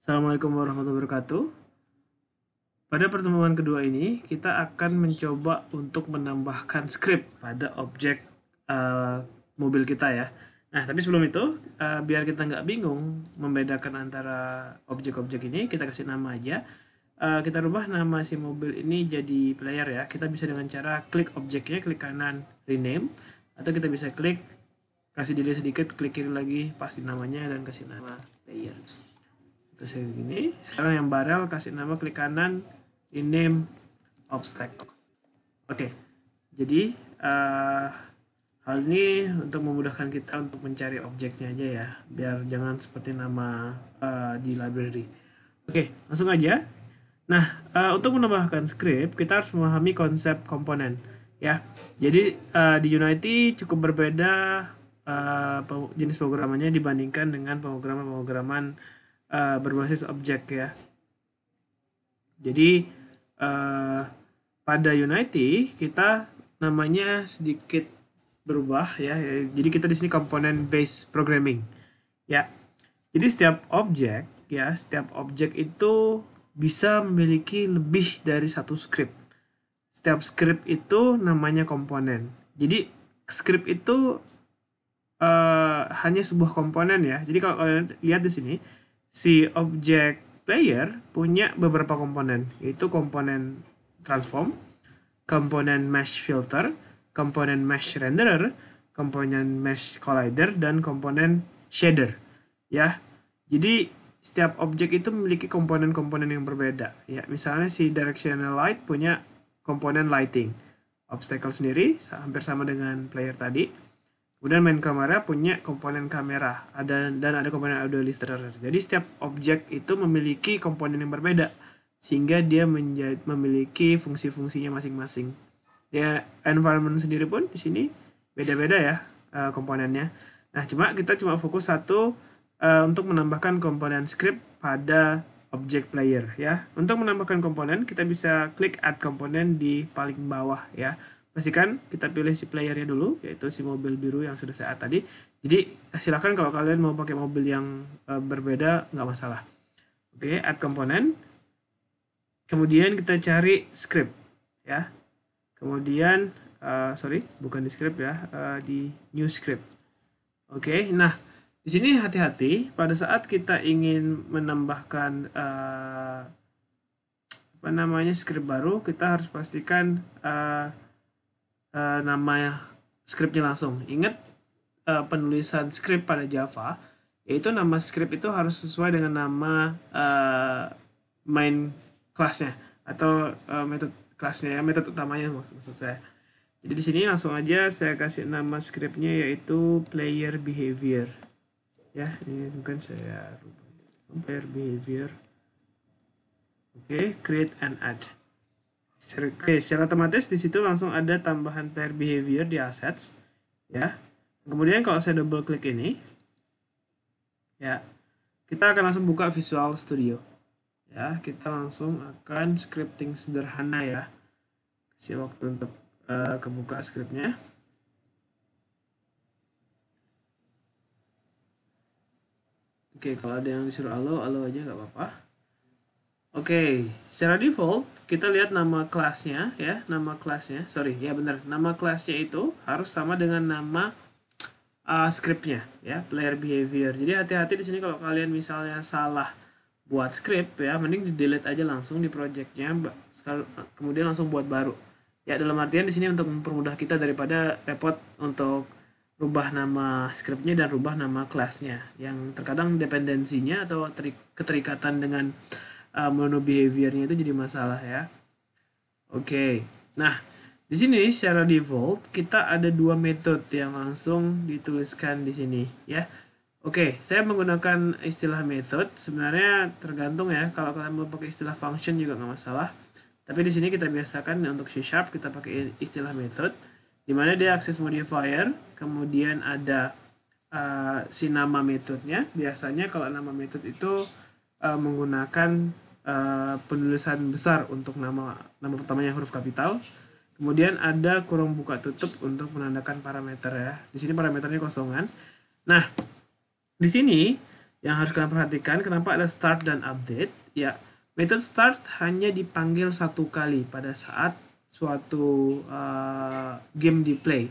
Assalamualaikum warahmatullahi wabarakatuh. Pada pertemuan kedua ini, kita akan mencoba untuk menambahkan script pada objek uh, mobil kita ya. Nah, tapi sebelum itu, uh, biar kita nggak bingung membedakan antara objek-objek ini, kita kasih nama aja. Uh, kita rubah nama si mobil ini jadi player ya. Kita bisa dengan cara klik objeknya, klik kanan, rename, atau kita bisa klik kasih delay sedikit, klik kiri lagi, pasti namanya, dan kasih nama player terus yang sini sekarang yang barel kasih nama klik kanan rename obstacle oke okay. jadi uh, hal ini untuk memudahkan kita untuk mencari objeknya aja ya biar jangan seperti nama uh, di library oke okay, langsung aja nah uh, untuk menambahkan script kita harus memahami konsep komponen ya jadi uh, di Unity cukup berbeda uh, jenis programannya dibandingkan dengan pemrograman-pemrograman Eh, berbasis objek ya. Jadi uh, pada Unity kita namanya sedikit berubah ya. Jadi kita di sini komponen base programming ya. Jadi setiap objek ya, setiap objek itu bisa memiliki lebih dari satu script. Setiap script itu namanya komponen. Jadi script itu uh, hanya sebuah komponen ya. Jadi kalau kalian lihat di sini, si objek player punya beberapa komponen, yaitu komponen transform, komponen mesh filter, komponen mesh renderer, komponen mesh collider, dan komponen shader. Ya, jadi setiap objek itu memiliki komponen-komponen yang berbeda. Ya, misalnya si directional light punya komponen lighting. Obstacle sendiri hampir sama dengan player tadi Kemudian main kamera punya komponen kamera ada dan ada komponen audio listener. Jadi setiap objek itu memiliki komponen yang berbeda sehingga dia menjadi, memiliki fungsi-fungsinya masing-masing. Ya environment sendiri pun di sini beda-beda ya eh, komponennya. Nah cuma kita cuma fokus satu eh, untuk menambahkan komponen script pada object player ya. Untuk menambahkan komponen kita bisa klik add komponen di paling bawah ya pastikan kita pilih si playernya dulu yaitu si mobil biru yang sudah saya tadi jadi silakan kalau kalian mau pakai mobil yang e, berbeda nggak masalah oke okay, add komponen kemudian kita cari script ya kemudian uh, sorry bukan di script ya uh, di new script oke okay, nah di sini hati-hati pada saat kita ingin menambahkan uh, apa namanya script baru kita harus pastikan uh, uh, nama scriptnya langsung. Ingat uh, penulisan script pada Java, yaitu nama script itu harus sesuai dengan nama uh, main kelasnya atau uh, metode kelasnya ya, metode utamanya maksud saya. Jadi di sini langsung aja saya kasih nama scriptnya yaitu player behavior. Ya, ini mungkin saya player behavior. Oke, okay, create and add. Oke, secara otomatis di situ langsung ada tambahan player behavior di assets ya. Kemudian kalau saya double klik ini ya, kita akan langsung buka Visual Studio. Ya, kita langsung akan scripting sederhana ya. Kasih waktu untuk uh, kebuka scriptnya. Oke, kalau ada yang disuruh alo, alo aja nggak apa-apa. Oke, okay, secara default kita lihat nama kelasnya ya, nama kelasnya. Sorry, ya benar. Nama kelasnya itu harus sama dengan nama uh, scriptnya ya, player behavior. Jadi hati-hati di sini kalau kalian misalnya salah buat script ya, mending di delete aja langsung di projectnya, kemudian langsung buat baru. Ya dalam artian di sini untuk mempermudah kita daripada repot untuk rubah nama scriptnya dan rubah nama kelasnya yang terkadang dependensinya atau keterikatan dengan uh, eh, mono behaviornya itu jadi masalah ya. Oke. Okay. Nah, di sini secara default kita ada dua metode yang langsung dituliskan di sini ya. Oke, okay, saya menggunakan istilah method. Sebenarnya tergantung ya, kalau kalian mau pakai istilah function juga nggak masalah. Tapi di sini kita biasakan untuk C sharp kita pakai istilah method, di mana dia akses modifier, kemudian ada uh, si nama metodenya. Biasanya kalau nama metode itu uh, menggunakan uh, penulisan besar untuk nama nama pertamanya huruf kapital. Kemudian ada kurung buka tutup untuk menandakan parameter ya. Di sini parameternya kosongan. Nah, di sini yang harus kalian perhatikan kenapa ada start dan update ya. Method start hanya dipanggil satu kali pada saat suatu uh, game di play.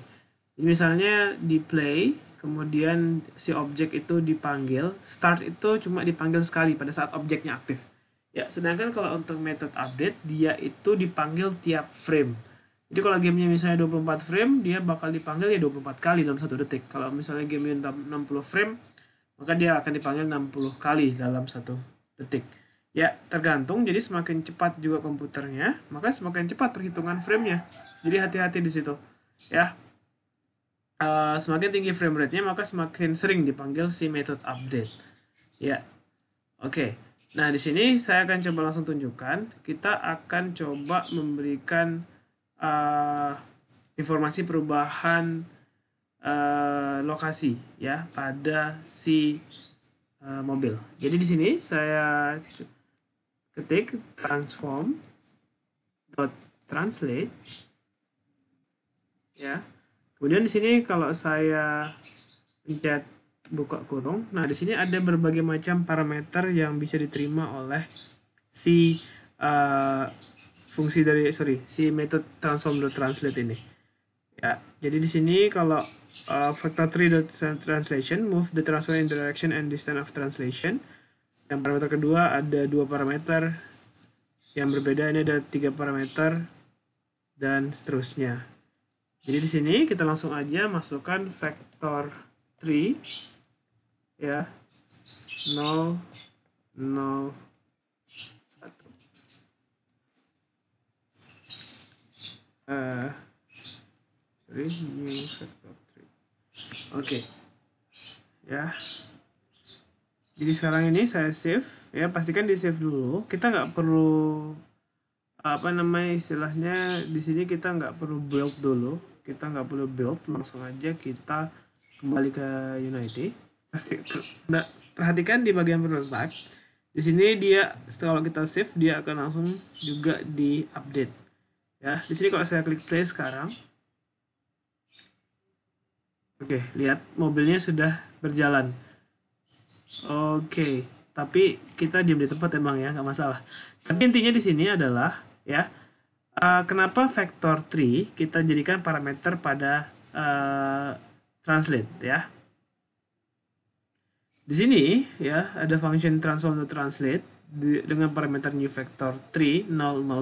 misalnya di play kemudian si objek itu dipanggil start itu cuma dipanggil sekali pada saat objeknya aktif ya sedangkan kalau untuk method update dia itu dipanggil tiap frame jadi kalau gamenya misalnya 24 frame dia bakal dipanggil ya 24 kali dalam satu detik kalau misalnya gamenya 60 frame maka dia akan dipanggil 60 kali dalam satu detik Ya, tergantung. Jadi semakin cepat juga komputernya, maka semakin cepat perhitungan framenya. Jadi hati-hati di situ. Ya, uh, semakin tinggi frame rate-nya maka semakin sering dipanggil si method update. Ya. Oke. Okay. Nah, di sini saya akan coba langsung tunjukkan. Kita akan coba memberikan uh, informasi perubahan uh, lokasi ya pada si uh, mobil. Jadi di sini saya ketik transform dot translate ya. Yeah kemudian di sini kalau saya pencet buka kurung nah di sini ada berbagai macam parameter yang bisa diterima oleh si uh, fungsi dari sorry si metode translate ini ya jadi di sini kalau uh, three 3 translation move the transform in direction and distance of translation yang parameter kedua ada dua parameter yang berbeda ini ada tiga parameter dan seterusnya jadi di sini kita langsung aja masukkan vektor 3 ya 0 0 1 uh, sorry, new vektor 3 oke okay. ya jadi sekarang ini saya save ya pastikan di save dulu kita nggak perlu apa namanya istilahnya di sini kita nggak perlu build dulu kita nggak perlu build langsung aja kita kembali ke Unity pasti nah, perhatikan di bagian prototype di sini dia setelah kita save dia akan langsung juga di update ya di sini kalau saya klik play sekarang oke lihat mobilnya sudah berjalan oke tapi kita diam di tempat emang ya nggak masalah tapi intinya di sini adalah ya Eh, kenapa vektor 3 kita jadikan parameter pada uh, translate ya. Di sini ya ada function transform to translate di, dengan parameter new vector 3 001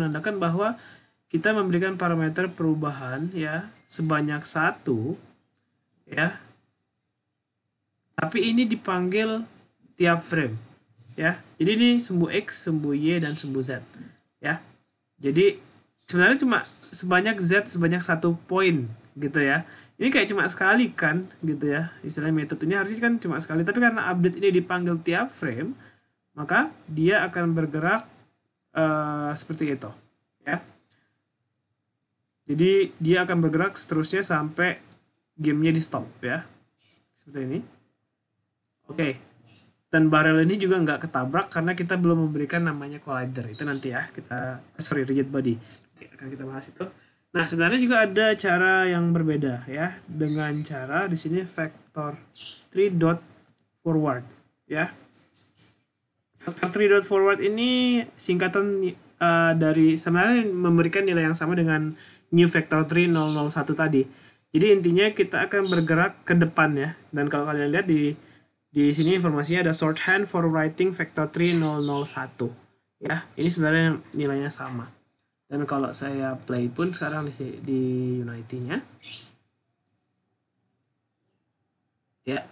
menandakan bahwa kita memberikan parameter perubahan ya sebanyak satu ya. Tapi ini dipanggil tiap frame ya. Jadi ini sumbu x, sumbu y dan sumbu z ya. Jadi sebenarnya cuma sebanyak Z sebanyak satu poin gitu ya. Ini kayak cuma sekali kan gitu ya. Istilahnya metodenya harusnya kan cuma sekali. Tapi karena update ini dipanggil tiap frame, maka dia akan bergerak uh, seperti itu. ya. Jadi dia akan bergerak seterusnya sampai gamenya di stop ya. Seperti ini. Oke. Okay dan barrel ini juga nggak ketabrak karena kita belum memberikan namanya collider itu nanti ya kita eh, sorry rigid body Oke, akan kita bahas itu nah sebenarnya juga ada cara yang berbeda ya dengan cara di sini vector 3 dot forward ya vector 3 dot forward ini singkatan uh, dari sebenarnya memberikan nilai yang sama dengan new vector 3001 tadi jadi intinya kita akan bergerak ke depan ya dan kalau kalian lihat di di sini informasinya ada shorthand for writing factor 3001. Ya, ini sebenarnya nilainya sama. Dan kalau saya play pun sekarang di, di Unity-nya. Ya.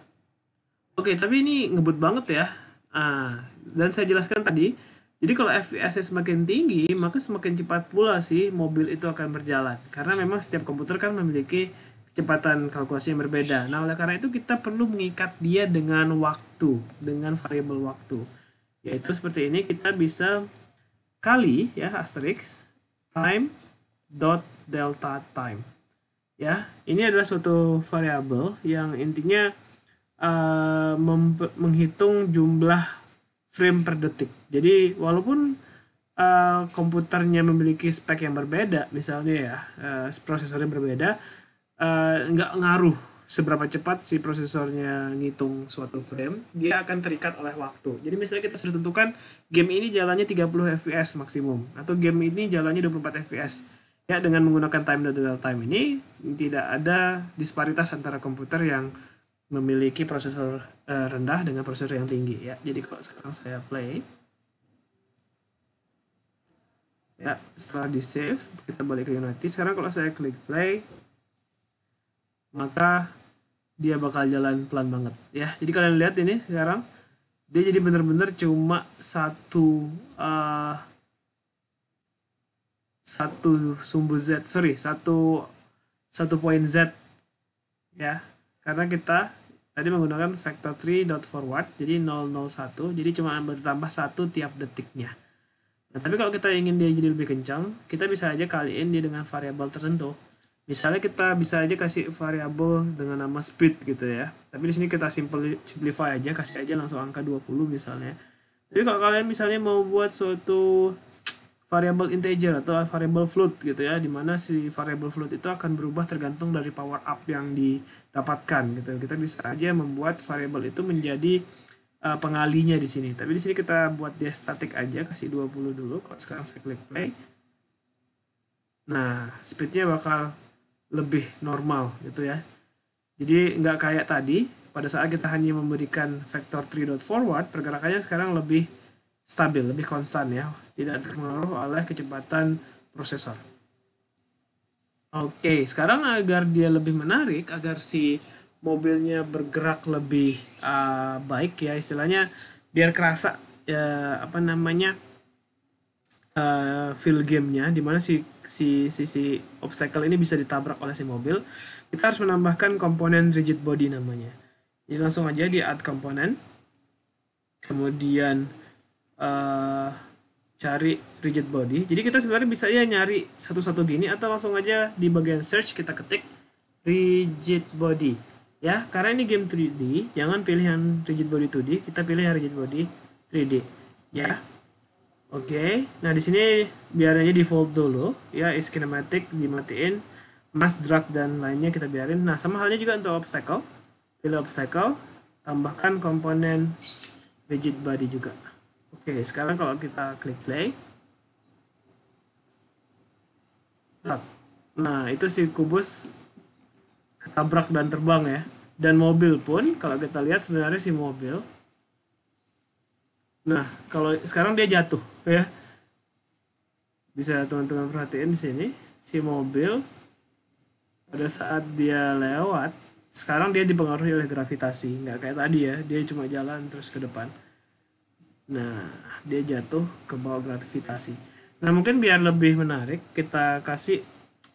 Oke, tapi ini ngebut banget ya. Ah, dan saya jelaskan tadi, jadi kalau FPS semakin tinggi, maka semakin cepat pula sih mobil itu akan berjalan. Karena memang setiap komputer kan memiliki kecepatan kalkulasi yang berbeda. Nah, oleh karena itu kita perlu mengikat dia dengan waktu, dengan variabel waktu. Yaitu seperti ini kita bisa kali ya asterisk time dot delta time. Ya, ini adalah suatu variabel yang intinya uh, menghitung jumlah frame per detik. Jadi walaupun uh, komputernya memiliki spek yang berbeda, misalnya ya uh, prosesornya berbeda, Eh, nggak uh, ngaruh seberapa cepat si prosesornya ngitung suatu frame, dia akan terikat oleh waktu. Jadi misalnya kita sudah tentukan game ini jalannya 30 fps maksimum atau game ini jalannya 24 fps. Ya dengan menggunakan time data time ini tidak ada disparitas antara komputer yang memiliki prosesor uh, rendah dengan prosesor yang tinggi ya. Jadi kalau sekarang saya play ya setelah di save kita balik ke Unity. Sekarang kalau saya klik play maka dia bakal jalan pelan banget ya jadi kalian lihat ini sekarang dia jadi bener-bener cuma satu uh, satu sumbu z sorry satu satu poin z ya karena kita tadi menggunakan vector 3 dot forward jadi 001 jadi cuma bertambah satu tiap detiknya nah tapi kalau kita ingin dia jadi lebih kencang kita bisa aja kaliin dia dengan variabel tertentu misalnya kita bisa aja kasih variabel dengan nama speed gitu ya tapi di sini kita simple, simplify aja kasih aja langsung angka 20 misalnya tapi kalau kalian misalnya mau buat suatu variabel integer atau variabel float gitu ya dimana si variabel float itu akan berubah tergantung dari power up yang didapatkan gitu kita bisa aja membuat variabel itu menjadi uh, pengalinya di sini. Tapi di sini kita buat dia static aja, kasih 20 dulu. Kalau sekarang saya klik play. Nah, speednya bakal lebih normal gitu ya. Jadi nggak kayak tadi, pada saat kita hanya memberikan vektor 3 dot forward, pergerakannya sekarang lebih stabil, lebih konstan ya, tidak terpengaruh oleh kecepatan prosesor. Oke, sekarang agar dia lebih menarik, agar si mobilnya bergerak lebih uh, baik ya istilahnya, biar kerasa ya apa namanya uh, eh, feel gamenya dimana si si si si obstacle ini bisa ditabrak oleh si mobil kita harus menambahkan komponen rigid body namanya jadi langsung aja di add komponen kemudian uh, cari rigid body jadi kita sebenarnya bisa ya nyari satu-satu gini atau langsung aja di bagian search kita ketik rigid body ya karena ini game 3D jangan pilih yang rigid body 2D kita pilih yang rigid body 3D ya Oke, okay. nah di sini biarannya default dulu ya is kinematic dimatiin, mass drag dan lainnya kita biarin. Nah sama halnya juga untuk obstacle, pilih obstacle, tambahkan komponen rigid body juga. Oke, okay, sekarang kalau kita klik play, nah, nah itu si kubus ketabrak dan terbang ya. Dan mobil pun kalau kita lihat sebenarnya si mobil Nah, kalau sekarang dia jatuh, ya. Bisa teman-teman perhatiin di sini, si mobil pada saat dia lewat, sekarang dia dipengaruhi oleh gravitasi, nggak kayak tadi ya, dia cuma jalan terus ke depan. Nah, dia jatuh ke bawah gravitasi. Nah, mungkin biar lebih menarik, kita kasih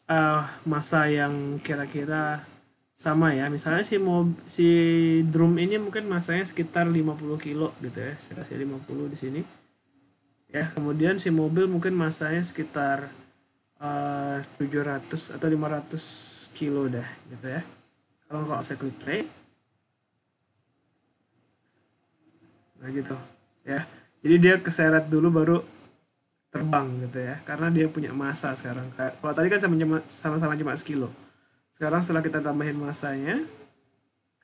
uh, masa yang kira-kira sama ya misalnya si mob si drum ini mungkin masanya sekitar 50 kilo gitu ya saya kasih 50 di sini ya kemudian si mobil mungkin masanya sekitar eh, uh, 700 atau 500 kilo dah gitu ya kalau kalau saya klik play nah gitu ya jadi dia keseret dulu baru terbang gitu ya karena dia punya masa sekarang kalau tadi kan sama-sama sama-sama cuma sekilo -sama sekarang setelah kita tambahin masanya,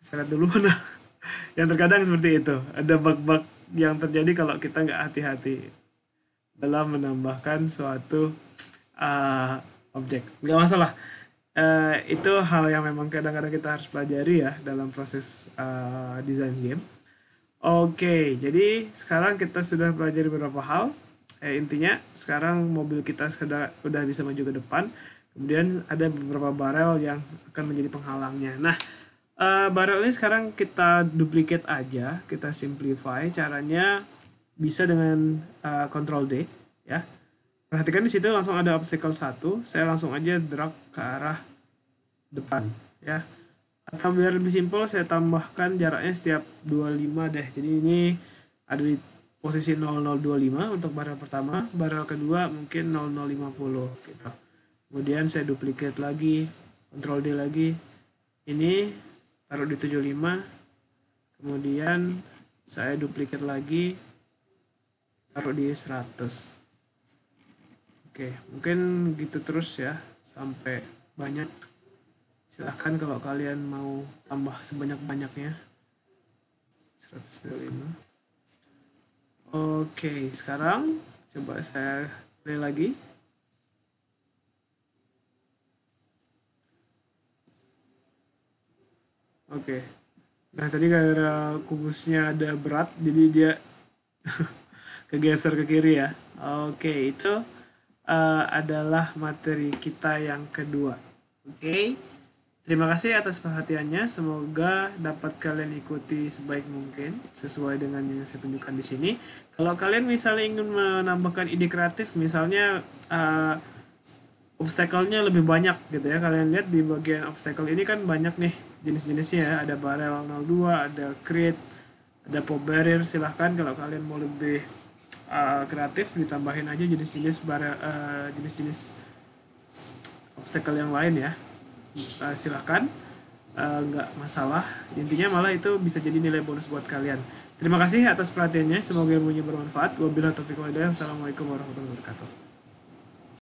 lihat dulu mana? yang terkadang seperti itu. Ada bug-bug yang terjadi kalau kita nggak hati-hati dalam menambahkan suatu uh, objek. Nggak masalah. Uh, itu hal yang memang kadang-kadang kita harus pelajari ya dalam proses uh, desain game. Oke, okay, jadi sekarang kita sudah pelajari beberapa hal. Eh, intinya sekarang mobil kita sudah sudah bisa maju ke depan kemudian ada beberapa barel yang akan menjadi penghalangnya nah uh, barel ini sekarang kita duplicate aja kita simplify caranya bisa dengan uh, control D ya perhatikan di situ langsung ada obstacle satu saya langsung aja drag ke arah depan ya atau biar lebih simpel saya tambahkan jaraknya setiap 25 deh jadi ini ada di posisi 0025 untuk barel pertama barel kedua mungkin 0050 gitu kemudian saya duplicate lagi Ctrl D lagi ini taruh di 75 kemudian saya duplicate lagi taruh di 100 Oke, mungkin gitu terus ya sampai banyak. Silahkan kalau kalian mau tambah sebanyak-banyaknya. 125. Oke, sekarang coba saya play lagi. Oke. Okay. Nah tadi karena kubusnya ada berat, jadi dia kegeser ke kiri ya. Oke, okay, itu uh, adalah materi kita yang kedua. Oke. Okay. Terima kasih atas perhatiannya. Semoga dapat kalian ikuti sebaik mungkin sesuai dengan yang saya tunjukkan di sini. Kalau kalian misalnya ingin menambahkan ide kreatif, misalnya uh, obstacle-nya lebih banyak gitu ya. Kalian lihat di bagian obstacle ini kan banyak nih jenis-jenisnya ada barrel 02 ada crate ada pop barrier silahkan kalau kalian mau lebih uh, kreatif ditambahin aja jenis-jenis barrel uh, jenis-jenis obstacle yang lain ya uh, silahkan nggak uh, masalah intinya malah itu bisa jadi nilai bonus buat kalian terima kasih atas perhatiannya semoga ilmunya bermanfaat wabillahi taufiq walhidayah assalamualaikum warahmatullahi wabarakatuh